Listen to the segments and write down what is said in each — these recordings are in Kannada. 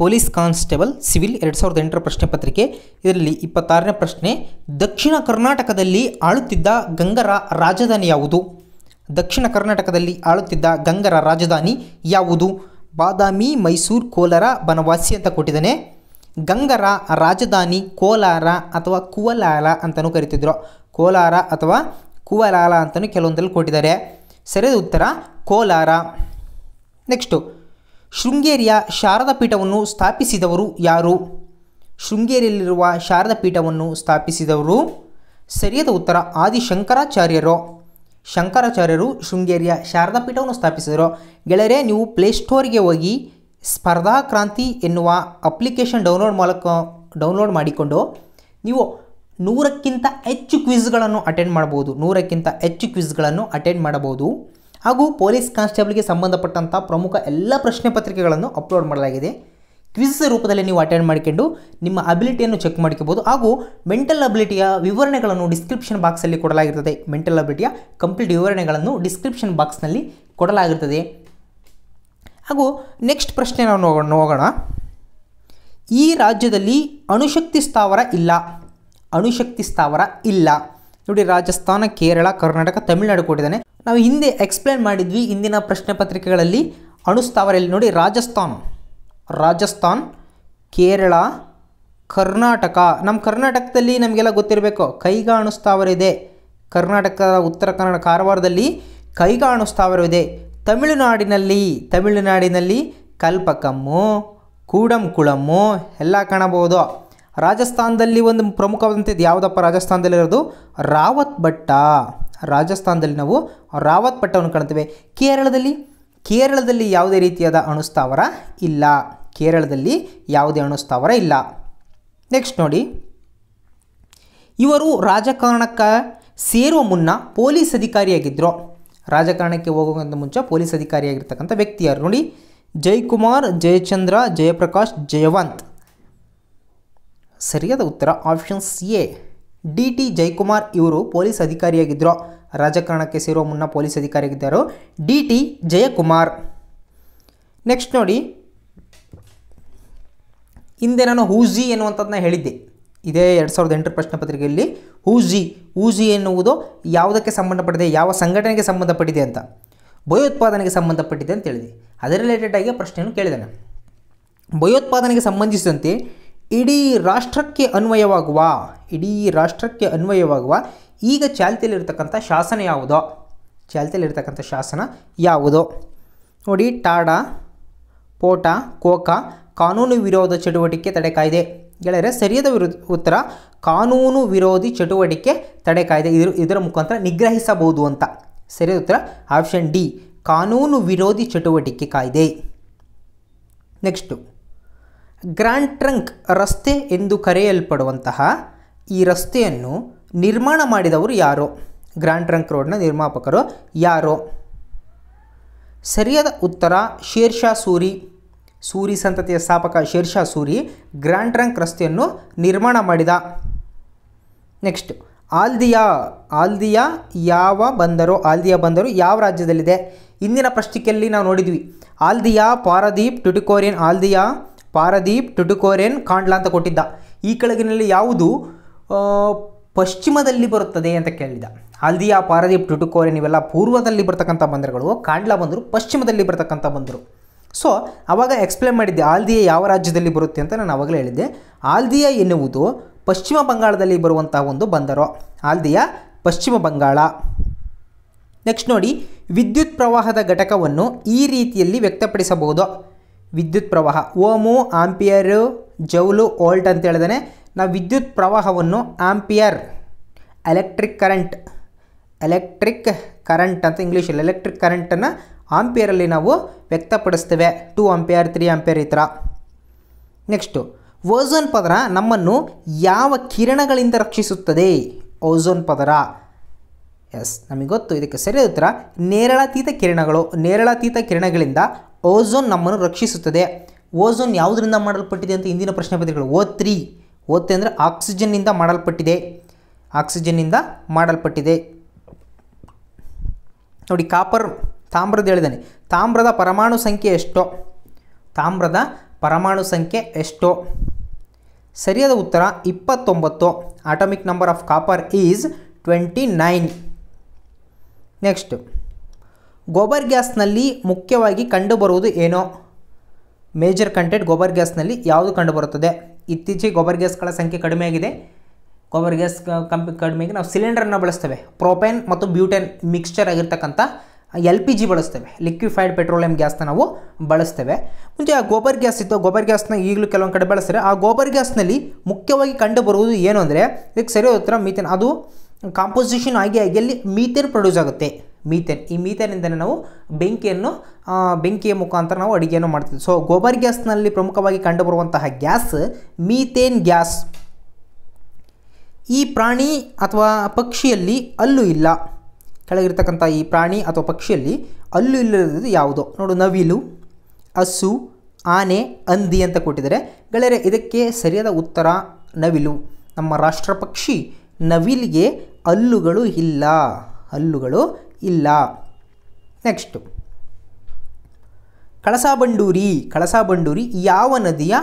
ಪೊಲೀಸ್ ಕಾನ್ಸ್ಟೇಬಲ್ ಸಿವಿಲ್ ಎರಡು ಸಾವಿರದ ಎಂಟರ ಪ್ರಶ್ನೆ ಪತ್ರಿಕೆ ಇದರಲ್ಲಿ ಇಪ್ಪತ್ತಾರನೇ ಪ್ರಶ್ನೆ ದಕ್ಷಿಣ ಕರ್ನಾಟಕದಲ್ಲಿ ಆಳುತ್ತಿದ್ದ ಗಂಗರ ರಾಜಧಾನಿ ಯಾವುದು ದಕ್ಷಿಣ ಕರ್ನಾಟಕದಲ್ಲಿ ಆಳುತ್ತಿದ್ದ ಗಂಗರ ರಾಜಧಾನಿ ಯಾವುದು ಬಾದಾಮಿ ಮೈಸೂರು ಕೋಲಾರ ಬನವಾಸಿ ಅಂತ ಕೊಟ್ಟಿದ್ದಾನೆ ಗಂಗರ ರಾಜಧಾನಿ ಕೋಲಾರ ಅಥವಾ ಕುವಲಾಲ ಅಂತಲೂ ಕರಿತಿದ್ರು ಕೋಲಾರ ಅಥವಾ ಕುವಲಾಲ ಅಂತಲೂ ಕೆಲವೊಂದಲ್ಲಿ ಕೊಟ್ಟಿದ್ದಾರೆ ಸರಿಯಾದ ಉತ್ತರ ಕೋಲಾರ ನೆಕ್ಸ್ಟು ಶೃಂಗೇರಿಯ ಶಾರದಾ ಪೀಠವನ್ನು ಸ್ಥಾಪಿಸಿದವರು ಯಾರು ಶೃಂಗೇರಿಯಲ್ಲಿರುವ ಶಾರದಾ ಪೀಠವನ್ನು ಸ್ಥಾಪಿಸಿದವರು ಸರಿಯಾದ ಉತ್ತರ ಆದಿಶಂಕರಾಚಾರ್ಯರು ಶಂಕರಾಚಾರ್ಯರು ಶೃಂಗೇರಿಯ ಶಾರದಾ ಪೀಠವನ್ನು ಸ್ಥಾಪಿಸಿದರು ಗೆಳೆಯರೆ ನೀವು ಪ್ಲೇಸ್ಟೋರ್ಗೆ ಹೋಗಿ ಸ್ಪರ್ಧಾ ಕ್ರಾಂತಿ ಎನ್ನುವ ಅಪ್ಲಿಕೇಶನ್ ಡೌನ್ಲೋಡ್ ಮೂಲಕ ಡೌನ್ಲೋಡ್ ಮಾಡಿಕೊಂಡು ನೀವು ನೂರಕ್ಕಿಂತ ಹೆಚ್ಚು ಕ್ವಿಝ್ಗಳನ್ನು ಅಟೆಂಡ್ ಮಾಡ್ಬೋದು ನೂರಕ್ಕಿಂತ ಹೆಚ್ಚು ಕ್ವಿಝ್ಗಳನ್ನು ಅಟೆಂಡ್ ಮಾಡಬಹುದು ಹಾಗೂ ಪೊಲೀಸ್ ಕಾನ್ಸ್ಟೇಬಲ್ಗೆ ಸಂಬಂಧಪಟ್ಟಂಥ ಪ್ರಮುಖ ಎಲ್ಲ ಪ್ರಶ್ನೆ ಪತ್ರಿಕೆಗಳನ್ನು ಅಪ್ಲೋಡ್ ಮಾಡಲಾಗಿದೆ ಕ್ವಿಸ್ ರೂಪದಲ್ಲಿ ನೀವು ಅಟೆಂಡ್ ಮಾಡಿಕೊಂಡು ನಿಮ್ಮ ಅಬಿಲಿಟಿಯನ್ನು ಚೆಕ್ ಮಾಡ್ಕೋಬೋದು ಹಾಗೂ ಮೆಂಟಲ್ ಅಬಿಲಿಟಿಯ ವಿವರಣೆಗಳನ್ನು ಡಿಸ್ಕ್ರಿಪ್ಷನ್ ಬಾಕ್ಸಲ್ಲಿ ಕೊಡಲಾಗಿರ್ತದೆ ಮೆಂಟಲ್ ಅಬಿಲಿಟಿಯ ಕಂಪ್ಲೀಟ್ ವಿವರಣೆಗಳನ್ನು ಡಿಸ್ಕ್ರಿಪ್ಷನ್ ಬಾಕ್ಸ್ನಲ್ಲಿ ಕೊಡಲಾಗಿರ್ತದೆ ಹಾಗೂ ನೆಕ್ಸ್ಟ್ ಪ್ರಶ್ನೆ ನಾವು ನೋಡೋಣ ಈ ರಾಜ್ಯದಲ್ಲಿ ಅಣುಶಕ್ತಿ ಸ್ಥಾವರ ಇಲ್ಲ ಅಣುಶಕ್ತಿ ಸ್ಥಾವರ ಇಲ್ಲ ನೋಡಿ ರಾಜಸ್ಥಾನ ಕೇರಳ ಕರ್ನಾಟಕ ತಮಿಳುನಾಡು ಕೊಟ್ಟಿದ್ದಾನೆ ನಾವು ಹಿಂದೆ ಎಕ್ಸ್ಪ್ಲೇನ್ ಮಾಡಿದ್ವಿ ಇಂದಿನ ಪ್ರಶ್ನೆ ಪತ್ರಿಕೆಗಳಲ್ಲಿ ಅಣುಸ್ಥಾವರೆಯಲ್ಲಿ ನೋಡಿ ರಾಜಸ್ಥಾನ್ ರಾಜಸ್ಥಾನ್ ಕೇರಳ ಕರ್ನಾಟಕ ನಮ್ಮ ಕರ್ನಾಟಕದಲ್ಲಿ ನಮಗೆಲ್ಲ ಗೊತ್ತಿರಬೇಕು ಕೈಗಾ ಇದೆ ಕರ್ನಾಟಕದ ಉತ್ತರ ಕನ್ನಡ ಕಾರವಾರದಲ್ಲಿ ಕೈಗಾ ಅಣುಸ್ತಾವರವಿದೆ ತಮಿಳುನಾಡಿನಲ್ಲಿ ತಮಿಳುನಾಡಿನಲ್ಲಿ ಕಲ್ಪಕಮ್ಮು ಕೂಡಂಕುಳಮ್ಮು ಎಲ್ಲ ಕಾಣಬಹುದು ರಾಜಸ್ಥಾನದಲ್ಲಿ ಒಂದು ಪ್ರಮುಖವಾದಂಥದ್ದು ಯಾವುದಪ್ಪ ರಾಜಸ್ಥಾನದಲ್ಲಿರೋದು ರಾವತ್ ಭಟ್ಟ ರಾಜಸ್ಥಾನದಲ್ಲಿ ನಾವು ರಾವತ್ ಪಟ್ಟವನ್ನು ಕಾಣ್ತೇವೆ ಕೇರಳದಲ್ಲಿ ಕೇರಳದಲ್ಲಿ ಯಾವುದೇ ರೀತಿಯಾದ ಅಣುಸ್ಥಾವರ ಇಲ್ಲ ಕೇರಳದಲ್ಲಿ ಯಾವುದೇ ಅಣುಸ್ಥಾವರ ಇಲ್ಲ ನೆಕ್ಸ್ಟ್ ನೋಡಿ ಇವರು ರಾಜಕಾರಣಕ್ಕೆ ಸೇರುವ ಮುನ್ನ ಪೊಲೀಸ್ ಅಧಿಕಾರಿಯಾಗಿದ್ದರು ರಾಜಕಾರಣಕ್ಕೆ ಹೋಗೋಕ್ಕಿಂತ ಮುಂಚೆ ಪೊಲೀಸ್ ಅಧಿಕಾರಿಯಾಗಿರ್ತಕ್ಕಂಥ ವ್ಯಕ್ತಿ ಯಾರು ನೋಡಿ ಜಯಕುಮಾರ್ ಜಯಚಂದ್ರ ಜಯಪ್ರಕಾಶ್ ಜಯವಂತ್ ಸರಿಯಾದ ಉತ್ತರ options A D T Jayakumar ಇವರು ಪೊಲೀಸ್ ಅಧಿಕಾರಿಯಾಗಿದ್ದರು ರಾಜಕಾರಣಕ್ಕೆ ಸೇರುವ ಮುನ್ನ ಪೊಲೀಸ್ ಅಧಿಕಾರಿಯಾಗಿದ್ದರು ಡಿ ಟಿ ಜಯಕುಮಾರ್ ನೆಕ್ಸ್ಟ್ ನೋಡಿ ಹಿಂದೆ ನಾನು ಹೂಜಿ ಎನ್ನುವಂಥದ್ದನ್ನ ಹೇಳಿದ್ದೆ ಇದೇ ಎರಡು ಸಾವಿರದ ಎಂಟರ ಪ್ರಶ್ನೆ ಪತ್ರಿಕೆಯಲ್ಲಿ ಹೂಜಿ ಹೂಜಿ ಎನ್ನುವುದು ಯಾವುದಕ್ಕೆ ಸಂಬಂಧಪಟ್ಟಿದೆ ಯಾವ ಸಂಘಟನೆಗೆ ಸಂಬಂಧಪಟ್ಟಿದೆ ಅಂತ ಭಯೋತ್ಪಾದನೆಗೆ ಸಂಬಂಧಪಟ್ಟಿದೆ ಅಂತ ಹೇಳಿದೆ ಅದರ ರಿಲೇಟೆಡ್ ಆಗಿ ಪ್ರಶ್ನೆಯನ್ನು ಕೇಳಿದ್ದಾನೆ ಭಯೋತ್ಪಾದನೆಗೆ ಸಂಬಂಧಿಸಿದಂತೆ ಇಡೀ ರಾಷ್ಟ್ರಕ್ಕೆ ಅನ್ವಯವಾಗುವ ಇಡೀ ರಾಷ್ಟ್ರಕ್ಕೆ ಅನ್ವಯವಾಗುವ ಈಗ ಚಾಲ್ತಿಯಲ್ಲಿರ್ತಕ್ಕಂಥ ಶಾಸನ ಯಾವುದೋ ಚಾಲ್ತಿಯಲ್ಲಿರ್ತಕ್ಕಂಥ ಶಾಸನ ಯಾವುದೋ ನೋಡಿ ಟಾಡ ಪೋಟ ಕೋಕ ಕಾನೂನು ವಿರೋಧ ಚಟುವಟಿಕೆ ತಡೆ ಕಾಯ್ದೆ ಗೆಳೆಯರೆ ಸರಿಯಾದ ವಿರುದ್ಧ ಉತ್ತರ ಕಾನೂನು ವಿರೋಧಿ ಚಟುವಟಿಕೆ ತಡೆ ಕಾಯ್ದೆ ಇದರ ಇದರ ಮುಖಾಂತರ ನಿಗ್ರಹಿಸಬಹುದು ಅಂತ ಸರಿಯಾದ ಉತ್ತರ ಆಪ್ಷನ್ ಡಿ ಕಾನೂನು ವಿರೋಧಿ ಚಟುವಟಿಕೆ ಕಾಯ್ದೆ ನೆಕ್ಸ್ಟು ಗ್ರ್ಯಾಂಡ್ ಟ್ರಂಕ್ ರಸ್ತೆ ಎಂದು ಕರೆಯಲ್ಪಡುವಂತಹ ಈ ರಸ್ತೆಯನ್ನು ನಿರ್ಮಾಣ ಮಾಡಿದವರು ಯಾರೋ ಗ್ರ್ಯಾಂಡ್ ಟ್ರಂಕ್ ರೋಡ್ನ ನಿರ್ಮಾಪಕರು ಯಾರೋ ಸರಿಯಾದ ಉತ್ತರ ಶೇರ್ಷಾ ಸೂರಿ ಸೂರಿ ಸಂತತಿಯ ಸ್ಥಾಪಕ ಶೇರ್ಷಾ ಸೂರಿ ಗ್ರ್ಯಾಂಡ್ ಟ್ರಂಕ್ ರಸ್ತೆಯನ್ನು ನಿರ್ಮಾಣ ಮಾಡಿದ ನೆಕ್ಸ್ಟ್ ಆಲ್ದಿಯಾ ಆಲ್ದಿಯಾ ಯಾವ ಬಂದರು ಆಲ್ದಿಯಾ ಬಂದರು ಯಾವ ರಾಜ್ಯದಲ್ಲಿದೆ ಇಂದಿನ ಪ್ರಶ್ನಿಕೆಯಲ್ಲಿ ನಾವು ನೋಡಿದ್ವಿ ಆಲ್ದಿಯಾ ಪಾರದೀಪ್ ಟುಟಿಕೋರಿಯನ್ ಆಲ್ದಿಯಾ ಪಾರದೀಪ್ ಟುಟುಕೋರೆನ್ ಕಾಂಡ್ಲಾ ಅಂತ ಕೊಟ್ಟಿದ್ದ ಈ ಕೆಳಗಿನಲ್ಲಿ ಯಾವುದು ಪಶ್ಚಿಮದಲ್ಲಿ ಬರುತ್ತದೆ ಅಂತ ಕೇಳಿದ ಹಲ್ದಿಯಾ ಪಾರದೀಪ್ ಟುಟುಕೋರೆನ್ ಇವೆಲ್ಲ ಪೂರ್ವದಲ್ಲಿ ಬರ್ತಕ್ಕಂಥ ಬಂದರುಗಳು ಕಾಂಡ್ಲಾ ಬಂದರು ಪಶ್ಚಿಮದಲ್ಲಿ ಬರ್ತಕ್ಕಂಥ ಬಂದರು ಸೊ ಅವಾಗ ಎಕ್ಸ್ಪ್ಲೇನ್ ಮಾಡಿದ್ದೆ ಆಲ್ದಿಯಾ ಯಾವ ರಾಜ್ಯದಲ್ಲಿ ಬರುತ್ತೆ ಅಂತ ನಾನು ಅವಾಗಲೇ ಹೇಳಿದ್ದೆ ಆಲ್ದಿಯಾ ಎನ್ನುವುದು ಪಶ್ಚಿಮ ಬಂಗಾಳದಲ್ಲಿ ಬರುವಂತಹ ಒಂದು ಬಂದರು ಆಲ್ದಿಯಾ ಪಶ್ಚಿಮ ಬಂಗಾಳ ನೆಕ್ಸ್ಟ್ ನೋಡಿ ವಿದ್ಯುತ್ ಪ್ರವಾಹದ ಘಟಕವನ್ನು ಈ ರೀತಿಯಲ್ಲಿ ವ್ಯಕ್ತಪಡಿಸಬಹುದು ವಿದ್ಯುತ್ ಪ್ರವಾಹ ಓಮು ಆಂಪಿಯರು ಜೌಲು ಓಲ್ಟ್ ಅಂತ ಹೇಳಿದಾನೆ ನಾವು ವಿದ್ಯುತ್ ಪ್ರವಾಹವನ್ನು ampere electric current electric current ಅಂತ ಇಂಗ್ಲೀಷಲ್ಲಿ ಎಲೆಕ್ಟ್ರಿಕ್ ಕರೆಂಟನ್ನು ಆಂಪಿಯರಲ್ಲಿ ನಾವು ವ್ಯಕ್ತಪಡಿಸ್ತೇವೆ ಟೂ ಆಂಪಿಯರ್ ತ್ರೀ ಆಂಪಿಯರ್ ಈ ಥರ ನೆಕ್ಸ್ಟು ಓಝೋನ್ ಪದರ ನಮ್ಮನ್ನು ಯಾವ ಕಿರಣಗಳಿಂದ ರಕ್ಷಿಸುತ್ತದೆ ಓಝೋನ್ ಪದರ ಎಸ್ ನಮಗೆ ಗೊತ್ತು ಇದಕ್ಕೆ ಸರಿಯಾದ ಉತ್ತರ ನೇರಳಾತೀತ ಕಿರಣಗಳು ನೇರಳಾತೀತ ಕಿರಣಗಳಿಂದ ಓಝೋನ್ ನಮ್ಮನ್ನು ರಕ್ಷಿಸುತ್ತದೆ ಓಝೋನ್ ಯಾವುದರಿಂದ ಮಾಡಲ್ಪಟ್ಟಿದೆ ಅಂತ ಇಂದಿನ ಪ್ರಶ್ನೆ ಪತ್ರಿಕೆಗಳು ಓ ತ್ರೀ ಓತೆ ಅಂದರೆ ಆಕ್ಸಿಜನ್ನಿಂದ ಮಾಡಲ್ಪಟ್ಟಿದೆ ಆಕ್ಸಿಜನ್ನಿಂದ ಮಾಡಲ್ಪಟ್ಟಿದೆ ನೋಡಿ ಕಾಪರ್ ತಾಮ್ರದ ಹೇಳಿದ್ದಾನೆ ತಾಮ್ರದ ಪರಮಾಣು ಸಂಖ್ಯೆ ಎಷ್ಟೋ ತಾಮ್ರದ ಪರಮಾಣು ಸಂಖ್ಯೆ ಎಷ್ಟೋ ಸರಿಯಾದ ಉತ್ತರ ಇಪ್ಪತ್ತೊಂಬತ್ತು atomic number of copper is twenty nine next gobar ಗ್ಯಾಸ್ನಲ್ಲಿ ಮುಖ್ಯವಾಗಿ ಕಂಡುಬರುವುದು ಏನೋ ಮೇಜರ್ ಕಂಟೆಂಟ್ ಗೋಬರ್ ಗ್ಯಾಸ್ನಲ್ಲಿ ಯಾವುದು ಕಂಡುಬರುತ್ತದೆ ಇತ್ತೀಚೆಗೆ ಗೋಬರ್ ಗ್ಯಾಸ್ಗಳ ಸಂಖ್ಯೆ ಕಡಿಮೆಯಾಗಿದೆ ಗೋಬರ್ ಗ್ಯಾಸ್ ಕಂಪ್ ಕಡಿಮೆಯಾಗಿ ನಾವು ಸಿಲಿಂಡರ್ನ ಬಳಸ್ತೇವೆ ಪ್ರೊಪೇನ್ ಮತ್ತು ಬ್ಯೂಟೆನ್ ಮಿಕ್ಸ್ಚರ್ ಆಗಿರ್ತಕ್ಕಂಥ ಎಲ್ ಪಿ ಜಿ ಬಳಸ್ತೇವೆ ಲಿಕ್ವಿಫೈಡ್ ಪೆಟ್ರೋಲಿಯಂ ಗ್ಯಾಸ್ನ ನಾವು ಬಳಸ್ತೇವೆ ಮುಂಚೆ ಆ ಗೋಬರ್ ಗ್ಯಾಸ್ ಇತ್ತು ಗೋಬರ್ ಗ್ಯಾಸ್ನ ಈಗಲೂ ಕೆಲವೊಂದು ಕಡೆ ಬಳಸ್ತಾರೆ ಆ ಗೋಬರ್ ಗ್ಯಾಸ್ನಲ್ಲಿ ಮುಖ್ಯವಾಗಿ ಕಂಡುಬರುವುದು ಏನು ಅಂದರೆ ಇದಕ್ಕೆ ಸರಿ ಮೀಥೇನ್ ಅದು ಕಾಂಪೋಸಿಷನ್ ಆಗಿ ಆಗಿ ಅಲ್ಲಿ ಮೀಥೇನ್ ಪ್ರೊಡ್ಯೂಸ್ ಆಗುತ್ತೆ ಮೀಥೇನ್ ಈ ಮೀಥೇನಿಂದಲೇ ನಾವು ಬೆಂಕಿಯನ್ನು ಬೆಂಕಿಯ ಮುಖಾಂತರ ನಾವು ಅಡುಗೆಯನ್ನು ಮಾಡ್ತೀವಿ ಸೊ ಗೋಬರ್ ಗ್ಯಾಸ್ನಲ್ಲಿ ಪ್ರಮುಖವಾಗಿ ಕಂಡುಬರುವಂತಹ ಗ್ಯಾಸ್ ಮೀಥೇನ್ ಗ್ಯಾಸ್ ಈ ಪ್ರಾಣಿ ಅಥವಾ ಪಕ್ಷಿಯಲ್ಲಿ ಅಲ್ಲೂ ಇಲ್ಲ ಕೆಳಗಿರ್ತಕ್ಕಂಥ ಈ ಪ್ರಾಣಿ ಅಥವಾ ಪಕ್ಷಿಯಲ್ಲಿ ಅಲ್ಲೂ ಇಲ್ಲದಿರೋದು ಯಾವುದು ನೋಡು ನವಿಲು ಹಸು ಆನೆ ಹಂದಿ ಅಂತ ಕೊಟ್ಟಿದ್ದಾರೆ ಗೆಳೆಯರೆ ಇದಕ್ಕೆ ಸರಿಯಾದ ಉತ್ತರ ನವಿಲು ನಮ್ಮ ರಾಷ್ಟ್ರ ಪಕ್ಷಿ ನವಿಲಿಗೆ ಹಲ್ಲುಗಳು ಇಲ್ಲ ಹಲ್ಲುಗಳು ಇಲ್ಲ ನೆಕ್ಸ್ಟು ಕಳಸಾಬಂಡೂರಿ ಕಳಸಾಬಂಡೂರಿ ಯಾವ ನದಿಯ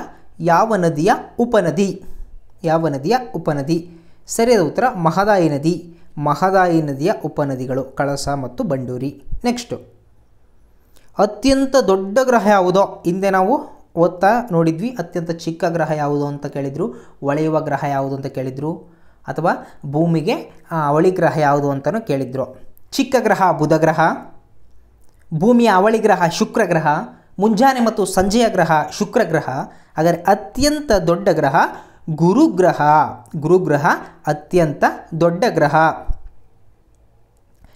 ಯಾವ ನದಿಯ ಉಪನದಿ ಯಾವ ನದಿಯ ಉಪನದಿ ಸರಿಯಾದ ಉತ್ತರ ಮಹದಾಯಿ ನದಿ ಮಹದಾಯಿ ನದಿಯ ಉಪನದಿಗಳು ಕಳಸ ಮತ್ತು ಬಂಡೂರಿ ನೆಕ್ಸ್ಟು ಅತ್ಯಂತ ದೊಡ್ಡ ಗ್ರಹ ಯಾವುದೋ ಹಿಂದೆ ನಾವು ಓದ್ತಾ ನೋಡಿದ್ವಿ ಅತ್ಯಂತ ಚಿಕ್ಕ ಗ್ರಹ ಯಾವುದು ಅಂತ ಕೇಳಿದರು ಒಳೆಯುವ ಗ್ರಹ ಯಾವುದು ಅಂತ ಕೇಳಿದರು ಅಥವಾ ಭೂಮಿಗೆ ಅವಳಿ ಗ್ರಹ ಯಾವುದು ಅಂತಲೂ ಕೇಳಿದರು ಚಿಕ್ಕ ಗ್ರಹ ಬುಧ ಗ್ರಹ ಭೂಮಿಯ ಅವಳಿ ಗ್ರಹ ಶುಕ್ರ ಗ್ರಹ ಮುಂಜಾನೆ ಮತ್ತು ಸಂಜೆಯ ಗ್ರಹ ಶುಕ್ರ ಗ್ರಹ ಆದರೆ ಅತ್ಯಂತ ದೊಡ್ಡ ಗ್ರಹ ಗುರುಗ್ರಹ ಗುರುಗ್ರಹ ಅತ್ಯಂತ ದೊಡ್ಡ ಗ್ರಹ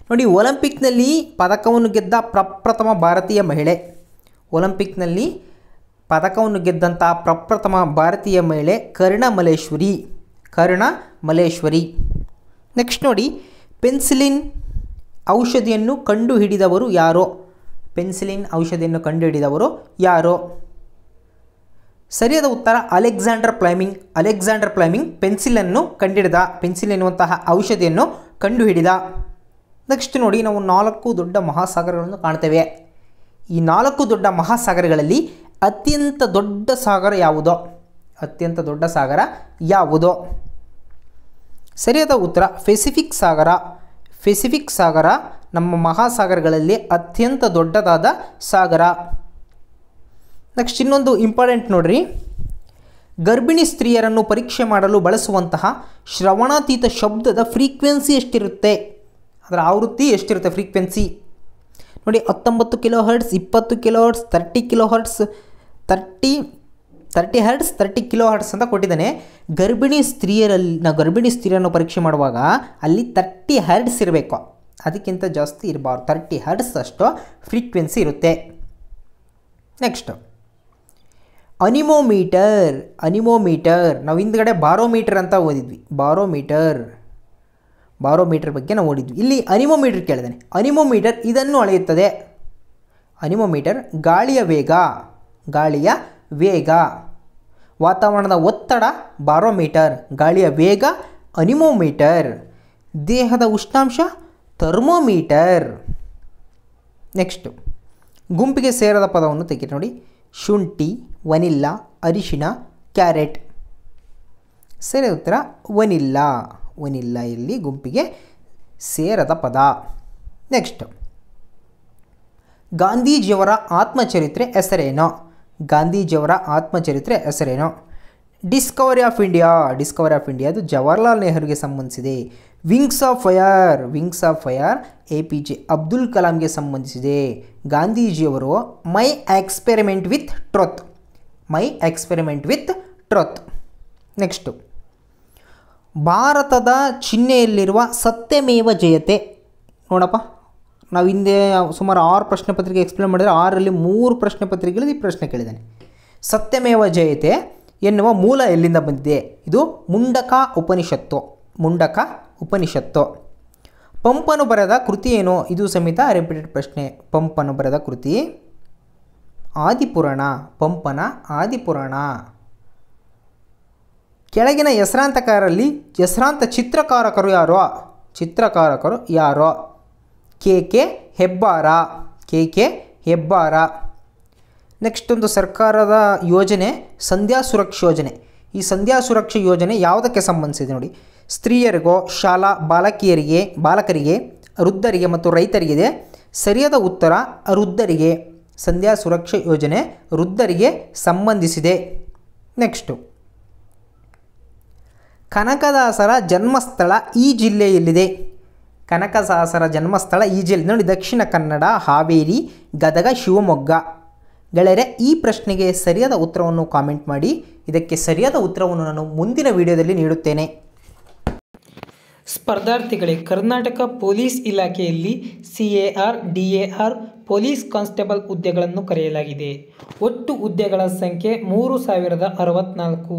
ನೋಡಿ ಒಲಿಂಪಿಕ್ನಲ್ಲಿ ಪದಕವನ್ನು ಗೆದ್ದ ಪ್ರಪ್ರಥಮ ಭಾರತೀಯ ಮಹಿಳೆ ಒಲಿಂಪಿಕ್ನಲ್ಲಿ ಪದಕವನ್ನು ಗೆದ್ದಂಥ ಪ್ರಪ್ರಥಮ ಭಾರತೀಯ ಮಹಿಳೆ ಕರ್ಣ ಮಲೇಶ್ವರಿ ಕರ್ಣ ಮಲೇಶ್ವರಿ ನೆಕ್ಸ್ಟ್ ನೋಡಿ ಪೆನ್ಸಿಲಿನ್ ಔಷಧಿಯನ್ನು ಕಂಡುಹಿಡಿದವರು ಯಾರೋ ಪೆನ್ಸಿಲಿನ್ ಔಷಧಿಯನ್ನು ಕಂಡುಹಿಡಿದವರು ಯಾರೋ ಸರಿಯಾದ ಉತ್ತರ ಅಲೆಕ್ಸಾಂಡರ್ ಪ್ಲೈಮಿಂಗ್ ಅಲೆಕ್ಸಾಂಡರ್ ಪ್ಲೈಮಿಂಗ್ ಪೆನ್ಸಿಲನ್ನು ಕಂಡುಹಿಡಿದ ಪೆನ್ಸಿಲ್ ಎನ್ನುವಂತಹ ಔಷಧಿಯನ್ನು ಕಂಡುಹಿಡಿದ ನೆಕ್ಸ್ಟ್ ನೋಡಿ ನಾವು ನಾಲ್ಕು ದೊಡ್ಡ ಮಹಾಸಾಗರಗಳನ್ನು ಕಾಣ್ತೇವೆ ಈ ನಾಲ್ಕು ದೊಡ್ಡ ಮಹಾಸಾಗರಗಳಲ್ಲಿ ಅತ್ಯಂತ ದೊಡ್ಡ ಸಾಗರ ಯಾವುದೋ ಅತ್ಯಂತ ದೊಡ್ಡ ಸಾಗರ ಯಾವುದೋ ಸರಿಯಾದ ಉತ್ತರ ಪೆಸಿಫಿಕ್ ಸಾಗರ ಪೆಸಿಫಿಕ್ ಸಾಗರ ನಮ್ಮ ಮಹಾಸಾಗರಗಳಲ್ಲಿ ಅತ್ಯಂತ ದೊಡ್ಡದಾದ ಸಾಗರ ನೆಕ್ಸ್ಟ್ ಇನ್ನೊಂದು ಇಂಪಾರ್ಟೆಂಟ್ ನೋಡ್ರಿ ಗರ್ಭಿಣಿ ಸ್ತ್ರೀಯರನ್ನು ಪರೀಕ್ಷೆ ಮಾಡಲು ಬಳಸುವಂತಹ ಶ್ರವಣಾತೀತ ಶಬ್ದದ ಫ್ರೀಕ್ವೆನ್ಸಿ ಎಷ್ಟಿರುತ್ತೆ ಅದರ ಆವೃತ್ತಿ ಎಷ್ಟಿರುತ್ತೆ ಫ್ರೀಕ್ವೆನ್ಸಿ ನೋಡಿ ಹತ್ತೊಂಬತ್ತು ಕಿಲೋ ಹರ್ಟ್ಸ್ ಇಪ್ಪತ್ತು kilo hertz thirty kilo hertz thirty thirty hertz thirty kilo hertz ಅಂತ ಕೊಟ್ಟಿದ್ದಾನೆ ಗರ್ಭಿಣಿ ಸ್ತ್ರೀಯರಲ್ಲಿ ನಾವು ಗರ್ಭಿಣಿ ಸ್ತ್ರೀಯರನ್ನು ಪರೀಕ್ಷೆ ಮಾಡುವಾಗ ಅಲ್ಲಿ ತರ್ಟಿ ಹರ್ಡ್ಸ್ ಇರಬೇಕು ಅದಕ್ಕಿಂತ ಜಾಸ್ತಿ ಇರಬಾರ್ದು ತರ್ಟಿ ಹರ್ಡ್ಸ್ ಅಷ್ಟು ಫ್ರೀಕ್ವೆನ್ಸಿ ಇರುತ್ತೆ ನೆಕ್ಸ್ಟು ಅನಿಮೋಮೀಟರ್ ಅನಿಮೋಮೀಟರ್ ನಾವು ಹಿಂದ್ಗಡೆ ಬಾರೋಮೀಟರ್ ಅಂತ ಓದಿದ್ವಿ ಬಾರೋಮೀಟರ್ ಬಾರೋಮೀಟರ್ ಬಗ್ಗೆ ನಾವು ಓದಿದ್ವಿ ಇಲ್ಲಿ ಅನಿಮೋಮೀಟರ್ ಕೇಳಿದಾನೆ ಅನಿಮೋಮೀಟರ್ ಇದನ್ನು ಅಳೆಯುತ್ತದೆ ಅನಿಮೋಮೀಟರ್ ಗಾಳಿಯ ವೇಗ ಗಾಳಿಯ ವೇಗ ವಾತಾವರಣದ ಒತ್ತಡ ಬಾರೋಮೀಟರ್ ಗಾಳಿಯ ವೇಗ ಅನಿಮೋಮೀಟರ್ ದೇಹದ ಉಷ್ಣಾಂಶ ಥರ್ಮೋಮೀಟರ್ ನೆಕ್ಸ್ಟು ಗುಂಪಿಗೆ ಸೇರದ ಪದವನ್ನು ತೆಗೆದು ನೋಡಿ ಶುಂಠಿ ವನಿಲ್ಲ ಅರಿಶಿನ ಕ್ಯಾರೆಟ್ ಸರಿ ಉತ್ತರ ವನಿಲ್ಲಾ ವನಿಲ್ಲ ಇಲ್ಲಿ ಗುಂಪಿಗೆ ಸೇರದ ಪದ ನೆಕ್ಸ್ಟ್ ಗಾಂಧೀಜಿಯವರ ಆತ್ಮಚರಿತ್ರೆ ಹೆಸರೇನೋ ಗಾಂಧೀಜಿಯವರ ಆತ್ಮಚರಿತ್ರೆ ಹೆಸರೇನು discovery of India discovery of India ಅದು ಜವಾಹರ್ಲಾಲ್ ನೆಹರುಗೆ ಸಂಬಂಧಿಸಿದೆ wings of fire wings of fire A P J Abdul ಕಲಾಂಗೆ ಸಂಬಂಧಿಸಿದೆ ಗಾಂಧೀಜಿಯವರು my experiment with truth my experiment with truth next ಭಾರತದ ಚಿಹ್ನೆಯಲ್ಲಿರುವ ಸತ್ಯಮೇವ ಜಯತೆ ನೋಡಪ್ಪ ನಾವು ಹಿಂದೆ ಸುಮಾರು ಆರು ಪ್ರಶ್ನೆ ಪತ್ರಿಕೆ ಎಕ್ಸ್ಪ್ಲೇನ್ ಮಾಡಿದರೆ ಆರಲ್ಲಿ ಮೂರು ಪ್ರಶ್ನೆ ಪತ್ರಿಕೆಗಳಲ್ಲಿ ಈ ಪ್ರಶ್ನೆ ಕೇಳಿದ್ದಾನೆ ಸತ್ಯಮೇವ ಜಯತೆ ಎನ್ನುವ ಮೂಲ ಎಲ್ಲಿಂದ ಬಂದಿದೆ ಇದು ಮುಂಡಕ ಉಪನಿಷತ್ತು ಮುಂಡಕ ಉಪನಿಷತ್ತು ಪಂಪನು ಬರೆದ ಕೃತಿ ಏನು ಇದು ಸಮೇತ ರಿಪೀಟೆಡ್ ಪ್ರಶ್ನೆ ಪಂಪನು ಬರೆದ ಕೃತಿ ಆದಿಪುರಾಣ ಪಂಪನ ಆದಿಪುರಾಣ ಕೆಳಗಿನ ಹೆಸರಾಂತಕಾರರಲ್ಲಿ ಹೆಸರಾಂತ ಚಿತ್ರಕಾರಕರು ಯಾರೋ ಚಿತ್ರಕಾರಕರು ಯಾರೋ K K Hebbar K K Hebbar next ಒಂದು ಸರ್ಕಾರದ ಯೋಜನೆ ಸಂಧ್ಯಾ ಸುರಕ್ಷ ಯೋಜನೆ ಈ ಸಂಧ್ಯಾ ಸುರಕ್ಷಾ ಯೋಜನೆ ಯಾವುದಕ್ಕೆ ಸಂಬಂಧಿಸಿದೆ ನೋಡಿ ಸ್ತ್ರೀಯರಿಗೋ ಶಾಲಾ ಬಾಲಕಿಯರಿಗೆ ಬಾಲಕರಿಗೆ ವೃದ್ಧರಿಗೆ ಮತ್ತು ರೈತರಿಗಿದೆ ಸರಿಯಾದ ಉತ್ತರ ವೃದ್ಧರಿಗೆ ಸಂಧ್ಯಾ ಸುರಕ್ಷಾ ಯೋಜನೆ ವೃದ್ಧರಿಗೆ ಸಂಬಂಧಿಸಿದೆ ನೆಕ್ಸ್ಟು ಕನಕದಾಸರ ಜನ್ಮಸ್ಥಳ ಈ ಜಿಲ್ಲೆಯಲ್ಲಿದೆ ಕನಕಸಾಹಸರ ಜನ್ಮಸ್ಥಳ ಜಿಲ್ಲೆ ನೋಡಿ ದಕ್ಷಿಣ ಕನ್ನಡ ಹಾವೇರಿ ಗದಗ ಶಿವಮೊಗ್ಗ ಗೆಳೆಯರೆ ಈ ಪ್ರಶ್ನೆಗೆ ಸರಿಯಾದ ಉತ್ತರವನ್ನು ಕಾಮೆಂಟ್ ಮಾಡಿ ಇದಕ್ಕೆ ಸರಿಯಾದ ಉತ್ತರವನ್ನು ನಾನು ಮುಂದಿನ ವಿಡಿಯೋದಲ್ಲಿ ನೀಡುತ್ತೇನೆ ಸ್ಪರ್ಧಾರ್ಥಿಗಳೇ ಕರ್ನಾಟಕ ಪೊಲೀಸ್ ಇಲಾಖೆಯಲ್ಲಿ C A R D A R police constable ಹುದ್ದೆಗಳನ್ನು ಕರೆಯಲಾಗಿದೆ ಒಟ್ಟು ಹುದ್ದೆಗಳ ಸಂಖ್ಯೆ ಮೂರು ಸಾವಿರದ ಅರವತ್ತ್ನಾಲ್ಕು